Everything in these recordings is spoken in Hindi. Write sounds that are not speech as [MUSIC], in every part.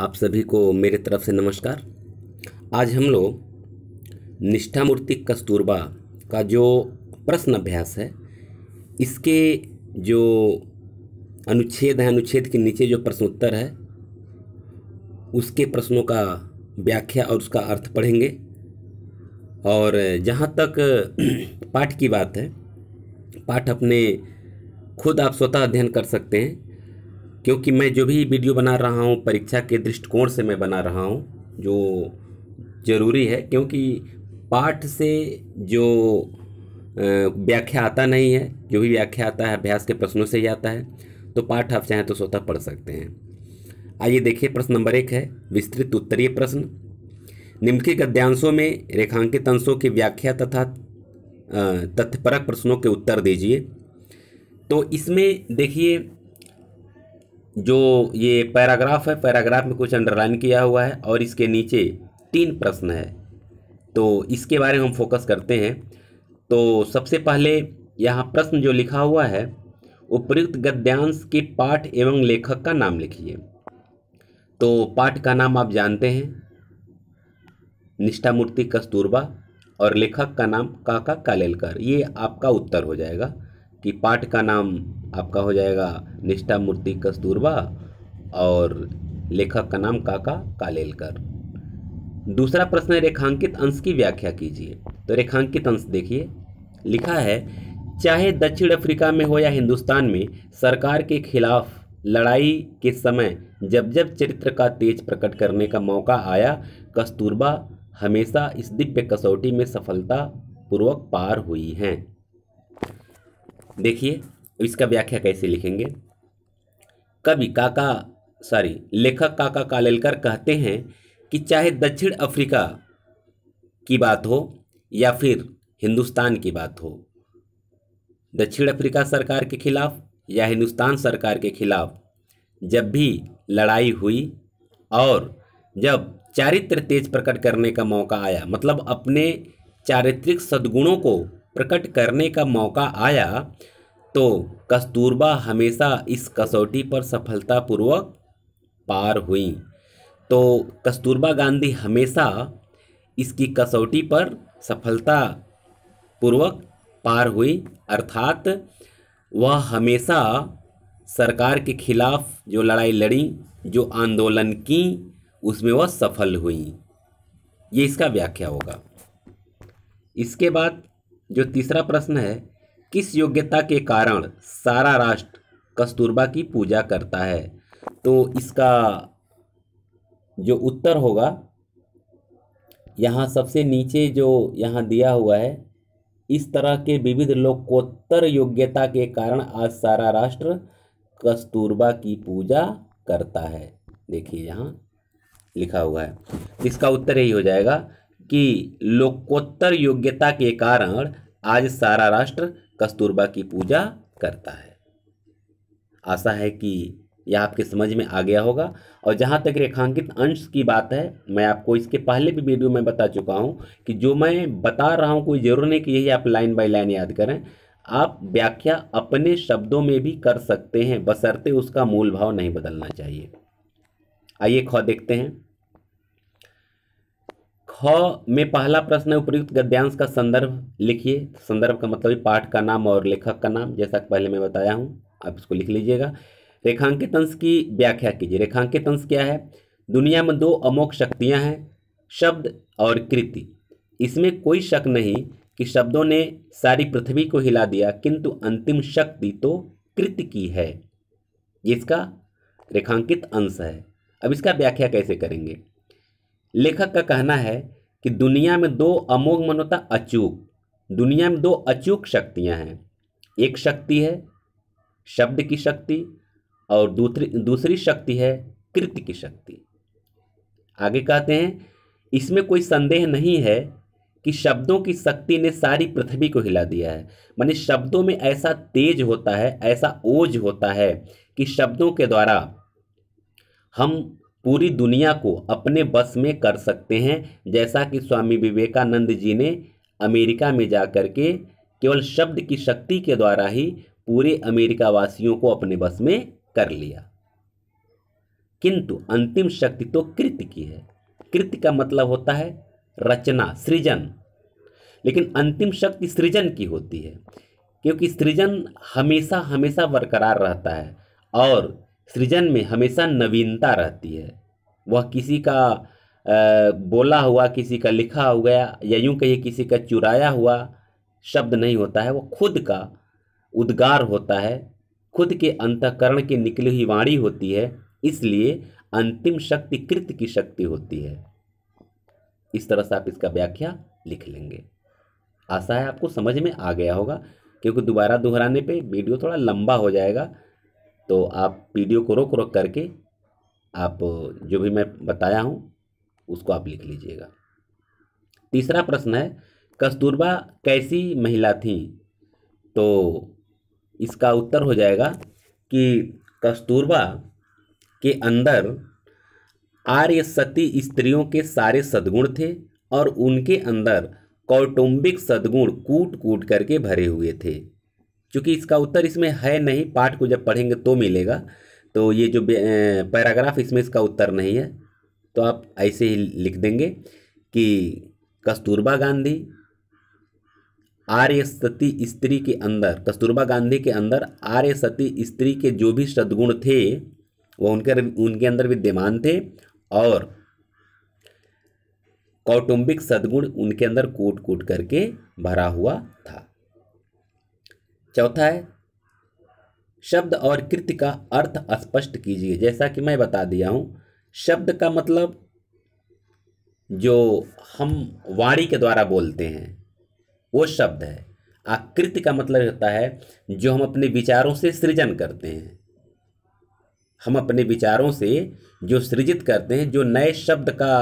आप सभी को मेरे तरफ से नमस्कार आज हम लोग निष्ठा मूर्ति कस्तूरबा का जो प्रश्न अभ्यास है इसके जो अनुच्छेद है अनुच्छेद के नीचे जो प्रश्नोत्तर है उसके प्रश्नों का व्याख्या और उसका अर्थ पढ़ेंगे और जहाँ तक [CLEARS THROAT] पाठ की बात है पाठ अपने खुद आप स्वतः अध्ययन कर सकते हैं क्योंकि मैं जो भी वीडियो बना रहा हूँ परीक्षा के दृष्टिकोण से मैं बना रहा हूँ जो ज़रूरी है क्योंकि पाठ से जो व्याख्या आता नहीं है जो भी व्याख्या आता है अभ्यास के प्रश्नों से ही आता है तो पाठ आप चाहें तो स्वतः पढ़ सकते हैं आइए देखिए प्रश्न नंबर एक है विस्तृत उत्तरीय प्रश्न निम्नलिखित गद्यांशों में रेखांकित अंशों की व्याख्या तथा तथ्यपरक प्रश्नों के उत्तर दीजिए तो इसमें देखिए जो ये पैराग्राफ है पैराग्राफ में कुछ अंडरलाइन किया हुआ है और इसके नीचे तीन प्रश्न है तो इसके बारे में हम फोकस करते हैं तो सबसे पहले यहाँ प्रश्न जो लिखा हुआ है उपयुक्त गद्यांश के पाठ एवं लेखक का नाम लिखिए तो पाठ का नाम आप जानते हैं निष्ठामूर्ति कस्तूरबा और लेखक का नाम काका कालेलकर ये आपका उत्तर हो जाएगा कि पाठ का नाम आपका हो जाएगा निष्ठा मूर्ति कस्तूरबा और लेखक का नाम काका कालेलकर दूसरा प्रश्न है रेखांकित अंश की व्याख्या कीजिए तो रेखांकित अंश देखिए लिखा है चाहे दक्षिण अफ्रीका में हो या हिंदुस्तान में सरकार के खिलाफ लड़ाई के समय जब जब चरित्र का तेज प्रकट करने का मौका आया कस्तूरबा हमेशा इस दिव्य कसौटी में सफलता पूर्वक पार हुई हैं देखिए इसका व्याख्या कैसे लिखेंगे कवि काका सॉरी लेखक काका कालेलकर कहते हैं कि चाहे दक्षिण अफ्रीका की बात हो या फिर हिंदुस्तान की बात हो दक्षिण अफ्रीका सरकार के खिलाफ या हिंदुस्तान सरकार के खिलाफ जब भी लड़ाई हुई और जब चारित्र तेज प्रकट करने का मौका आया मतलब अपने चारित्रिक सद्गुणों को प्रकट करने का मौका आया तो कस्तूरबा हमेशा इस कसौटी पर सफलतापूर्वक पार हुई तो कस्तूरबा गांधी हमेशा इसकी कसौटी पर सफलतापूर्वक पार हुई अर्थात वह हमेशा सरकार के खिलाफ जो लड़ाई लड़ी जो आंदोलन की उसमें वह सफल हुई ये इसका व्याख्या होगा इसके बाद जो तीसरा प्रश्न है किस योग्यता के कारण सारा राष्ट्र कस्तूरबा की पूजा करता है तो इसका जो उत्तर होगा यहाँ सबसे नीचे जो यहाँ दिया हुआ है इस तरह के विविध लोकोत्तर योग्यता के कारण आज सारा राष्ट्र कस्तूरबा की पूजा करता है देखिए यहाँ लिखा हुआ है इसका उत्तर यही हो जाएगा कि लोकोत्तर योग्यता के कारण आज सारा राष्ट्र कस्तूरबा की पूजा करता है आशा है कि यह आपके समझ में आ गया होगा और जहाँ तक रेखांकित अंश की बात है मैं आपको इसके पहले भी वीडियो में बता चुका हूँ कि जो मैं बता रहा हूँ कोई ज़रूर नहीं कि यही आप लाइन बाय लाइन याद करें आप व्याख्या अपने शब्दों में भी कर सकते हैं बसरते उसका मूल भाव नहीं बदलना चाहिए आइए खौ देखते हैं ख में पहला प्रश्न है उपयुक्त गद्यांश का संदर्भ लिखिए संदर्भ का मतलब पाठ का नाम और लेखक का नाम जैसा कि पहले मैं बताया हूँ आप इसको लिख लीजिएगा रेखांकित अंश की व्याख्या कीजिए रेखांकित अंश क्या है दुनिया में दो अमोक शक्तियाँ हैं शब्द और कृति इसमें कोई शक नहीं कि शब्दों ने सारी पृथ्वी को हिला दिया किंतु अंतिम शक्ति तो कृति की है इसका रेखांकित अंश है अब इसका व्याख्या कैसे करेंगे लेखक का कहना है कि दुनिया में दो अमोघ मनोता अचूक दुनिया में दो अचूक शक्तियां हैं एक शक्ति है शब्द की शक्ति और दूसरी दूसरी शक्ति है कृत्य की शक्ति आगे कहते हैं इसमें कोई संदेह नहीं है कि शब्दों की शक्ति ने सारी पृथ्वी को हिला दिया है माने शब्दों में ऐसा तेज होता है ऐसा ओज होता है कि शब्दों के द्वारा हम पूरी दुनिया को अपने बस में कर सकते हैं जैसा कि स्वामी विवेकानंद जी ने अमेरिका में जा कर के केवल शब्द की शक्ति के द्वारा ही पूरे अमेरिका वासियों को अपने बस में कर लिया किंतु अंतिम शक्ति तो कृत की है कृत का मतलब होता है रचना सृजन लेकिन अंतिम शक्ति सृजन की होती है क्योंकि सृजन हमेशा हमेशा बरकरार रहता है और सृजन में हमेशा नवीनता रहती है वह किसी का आ, बोला हुआ किसी का लिखा हुआ या यूँ कहिए किसी का चुराया हुआ शब्द नहीं होता है वह खुद का उद्गार होता है खुद के अंतकरण की निकली हुई वाणी होती है इसलिए अंतिम शक्ति कृत की शक्ति होती है इस तरह से आप इसका व्याख्या लिख लेंगे आशा है आपको समझ में आ गया होगा क्योंकि दोबारा दोहराने पे वीडियो थोड़ा लंबा हो जाएगा तो आप वीडियो को रोक रोक करके आप जो भी मैं बताया हूँ उसको आप लिख लीजिएगा तीसरा प्रश्न है कस्तूरबा कैसी महिला थी तो इसका उत्तर हो जाएगा कि कस्तूरबा के अंदर आर्य सती स्त्रियों के सारे सद्गुण थे और उनके अंदर कौटुंबिक सद्गुण कूट कूट करके भरे हुए थे क्योंकि इसका उत्तर इसमें है नहीं पाठ को जब पढ़ेंगे तो मिलेगा तो ये जो पैराग्राफ इसमें इसका उत्तर नहीं है तो आप ऐसे ही लिख देंगे कि कस्तूरबा गांधी आर्य सती स्त्री के अंदर कस्तूरबा गांधी के अंदर आर्य सती स्त्री के जो भी सद्गुण थे वो उनके उनके अंदर विद्यमान थे और कौटुंबिक सद्गुण उनके अंदर कूट कूट करके भरा हुआ था चौथा है शब्द और कृति का अर्थ स्पष्ट कीजिए जैसा कि मैं बता दिया हूँ शब्द का मतलब जो हम वाणी के द्वारा बोलते हैं वो शब्द है आकृति का मतलब होता है जो हम अपने विचारों से सृजन करते हैं हम अपने विचारों से जो सृजित करते हैं जो नए शब्द का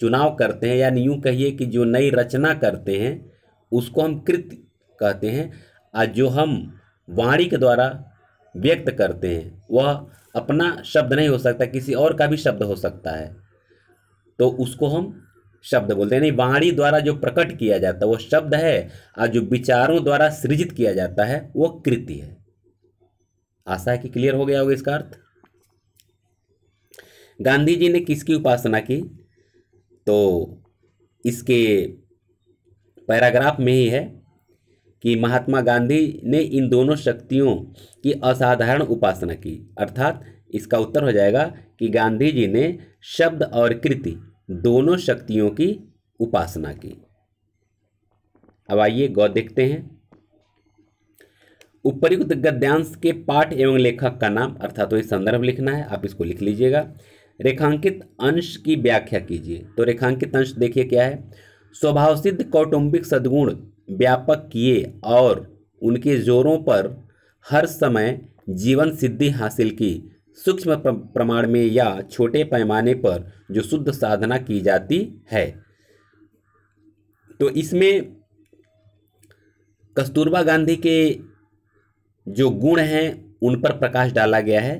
चुनाव करते हैं यानी यूँ कहिए कि जो नई रचना करते हैं उसको हम कृत कहते हैं आज जो हम वाणी के द्वारा व्यक्त करते हैं वह अपना शब्द नहीं हो सकता किसी और का भी शब्द हो सकता है तो उसको हम शब्द बोलते हैं यानी वाणी द्वारा जो प्रकट किया जाता है वो शब्द है और जो विचारों द्वारा सृजित किया जाता है वो कृति है आशा है कि क्लियर हो गया होगा इसका अर्थ गांधी जी ने किसकी उपासना की तो इसके पैराग्राफ में ही है कि महात्मा गांधी ने इन दोनों शक्तियों की असाधारण उपासना की अर्थात इसका उत्तर हो जाएगा कि गांधी जी ने शब्द और कृति दोनों शक्तियों की उपासना की अब आइए गौ देखते हैं उपरयुक्त गद्यांश के पाठ एवं लेखक का नाम अर्थात वही संदर्भ लिखना है आप इसको लिख लीजिएगा रेखांकित अंश की व्याख्या कीजिए तो रेखांकित अंश देखिए क्या है स्वभाव सिद्ध कौटुंबिक सद्गुण व्यापक किए और उनके जोरों पर हर समय जीवन सिद्धि हासिल की सूक्ष्म प्रमाण में या छोटे पैमाने पर जो शुद्ध साधना की जाती है तो इसमें कस्तूरबा गांधी के जो गुण हैं उन पर प्रकाश डाला गया है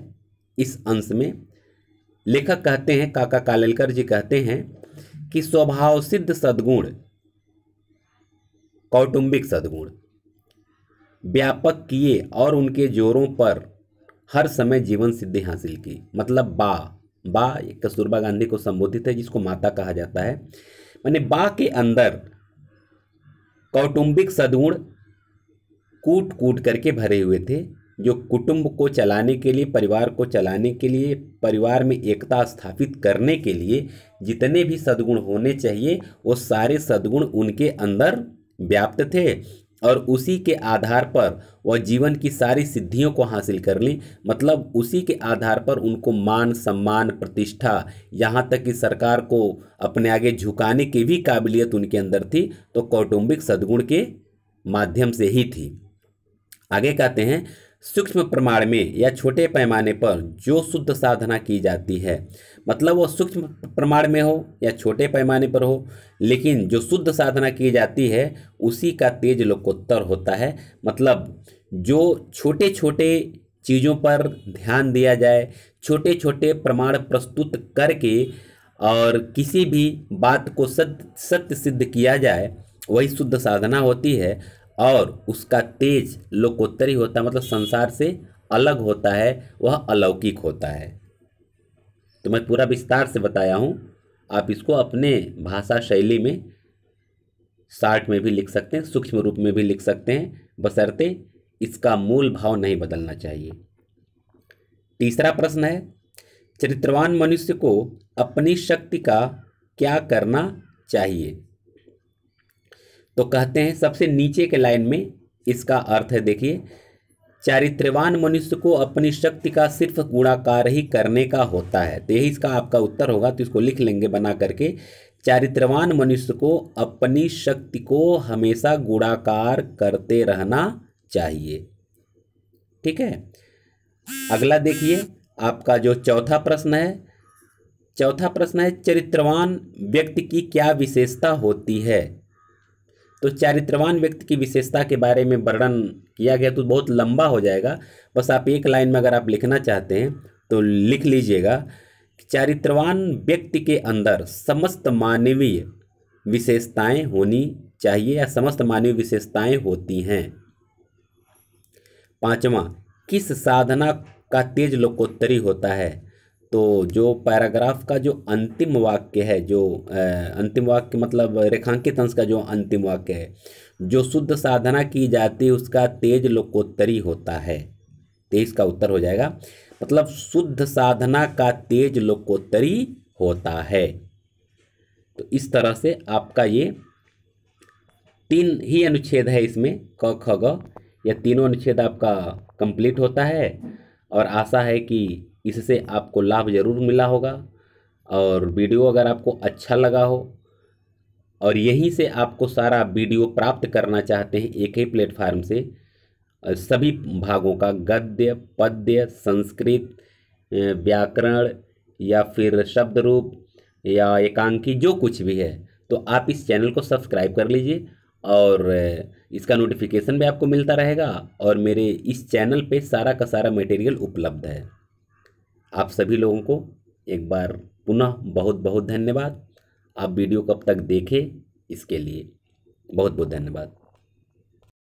इस अंश में लेखक कहते हैं काका कालेलकर जी कहते हैं कि स्वभाव सिद्ध सद्गुण कौटुंबिक सद्गुण व्यापक किए और उनके जोरों पर हर समय जीवन सिद्धि हासिल की मतलब बा बा कस्तूरबा गांधी को संबोधित है जिसको माता कहा जाता है मैंने बा के अंदर कौटुंबिक सद्गुण कूट कूट करके भरे हुए थे जो कुटुंब को चलाने के लिए परिवार को चलाने के लिए परिवार में एकता स्थापित करने के लिए जितने भी सद्गुण होने चाहिए वो सारे सद्गुण उनके अंदर व्याप्त थे और उसी के आधार पर वह जीवन की सारी सिद्धियों को हासिल कर ली मतलब उसी के आधार पर उनको मान सम्मान प्रतिष्ठा यहाँ तक कि सरकार को अपने आगे झुकाने की भी काबिलियत उनके अंदर थी तो कौटुंबिक सद्गुण के माध्यम से ही थी आगे कहते हैं सूक्ष्म प्रमाण में या छोटे पैमाने पर जो शुद्ध साधना की जाती है मतलब वो सूक्ष्म प्रमाण में हो या छोटे पैमाने पर हो लेकिन जो शुद्ध साधना की जाती है उसी का तेज लोकोत्तर होता है मतलब जो छोटे छोटे चीज़ों पर ध्यान दिया जाए छोटे छोटे प्रमाण प्रस्तुत करके और किसी भी बात को सत्य सत्य सिद्ध किया जाए वही शुद्ध साधना होती है और उसका तेज लोकोत्तरी होता है मतलब संसार से अलग होता है वह अलौकिक होता है तो मैं पूरा विस्तार से बताया हूँ आप इसको अपने भाषा शैली में शार्ट में भी लिख सकते हैं सूक्ष्म रूप में भी लिख सकते हैं बसरते इसका मूल भाव नहीं बदलना चाहिए तीसरा प्रश्न है चरित्रवान मनुष्य को अपनी शक्ति का क्या करना चाहिए तो कहते हैं सबसे नीचे के लाइन में इसका अर्थ है देखिए चारित्रवान मनुष्य को अपनी शक्ति का सिर्फ गुणाकार ही करने का होता है तो यही इसका आपका उत्तर होगा तो इसको लिख लेंगे बना करके चारित्रवान मनुष्य को अपनी शक्ति को हमेशा गुणाकार करते रहना चाहिए ठीक है अगला देखिए आपका जो चौथा प्रश्न है चौथा प्रश्न है चरित्रवान व्यक्ति की क्या विशेषता होती है तो चारित्रवान व्यक्ति की विशेषता के बारे में वर्णन किया गया तो बहुत लंबा हो जाएगा बस आप एक लाइन में अगर आप लिखना चाहते हैं तो लिख लीजिएगा चारित्रवान व्यक्ति के अंदर समस्त मानवीय विशेषताएं होनी चाहिए या समस्त मानवीय विशेषताएं होती हैं पांचवा किस साधना का तेज लोकोत्तरी होता है तो जो पैराग्राफ का जो अंतिम वाक्य है जो अंतिम वाक्य मतलब रेखांकित अंश का जो अंतिम वाक्य है जो शुद्ध साधना की जाती है उसका तेज लोकोत्तरी होता है तेईस तो का उत्तर हो जाएगा मतलब शुद्ध साधना का तेज लोकोत्तरी होता है तो इस तरह से आपका ये तीन ही अनुच्छेद है इसमें क ख ग यह तीनों अनुच्छेद आपका कंप्लीट होता है और आशा है कि इससे आपको लाभ ज़रूर मिला होगा और वीडियो अगर आपको अच्छा लगा हो और यहीं से आपको सारा वीडियो प्राप्त करना चाहते हैं एक ही प्लेटफार्म से सभी भागों का गद्य पद्य संस्कृत व्याकरण या फिर शब्द रूप या एकांकी जो कुछ भी है तो आप इस चैनल को सब्सक्राइब कर लीजिए और इसका नोटिफिकेशन भी आपको मिलता रहेगा और मेरे इस चैनल पे सारा का सारा मटेरियल उपलब्ध है आप सभी लोगों को एक बार पुनः बहुत बहुत धन्यवाद आप वीडियो कब तक देखें इसके लिए बहुत बहुत धन्यवाद